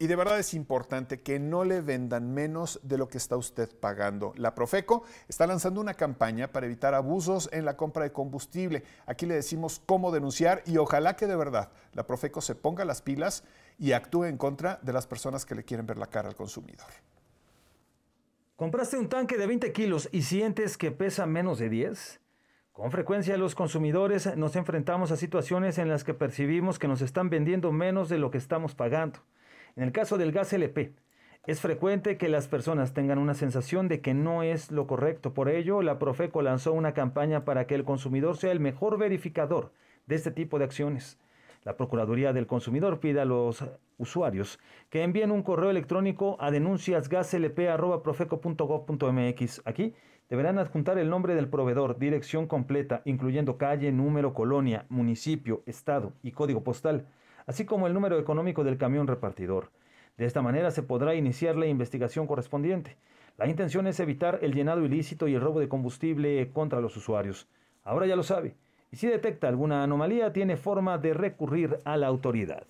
Y de verdad es importante que no le vendan menos de lo que está usted pagando. La Profeco está lanzando una campaña para evitar abusos en la compra de combustible. Aquí le decimos cómo denunciar y ojalá que de verdad la Profeco se ponga las pilas y actúe en contra de las personas que le quieren ver la cara al consumidor. ¿Compraste un tanque de 20 kilos y sientes que pesa menos de 10? Con frecuencia los consumidores nos enfrentamos a situaciones en las que percibimos que nos están vendiendo menos de lo que estamos pagando. En el caso del gas LP, es frecuente que las personas tengan una sensación de que no es lo correcto. Por ello, la Profeco lanzó una campaña para que el consumidor sea el mejor verificador de este tipo de acciones. La Procuraduría del Consumidor pide a los usuarios que envíen un correo electrónico a denunciasgaslp.profeco.gov.mx. Aquí deberán adjuntar el nombre del proveedor, dirección completa, incluyendo calle, número, colonia, municipio, estado y código postal así como el número económico del camión repartidor. De esta manera se podrá iniciar la investigación correspondiente. La intención es evitar el llenado ilícito y el robo de combustible contra los usuarios. Ahora ya lo sabe. Y si detecta alguna anomalía, tiene forma de recurrir a la autoridad.